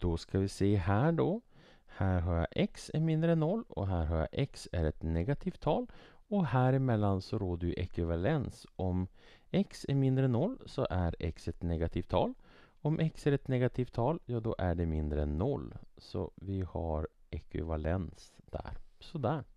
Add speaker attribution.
Speaker 1: Då ska vi se här då. Här har jag x är mindre än 0 och här har jag x är ett negativt tal. Och här emellan så råder ju ekvivalens. Om x är mindre än 0 så är x ett negativt tal. Om x är ett negativt tal, ja då är det mindre än 0. Så vi har ekvivalens där. Sådär.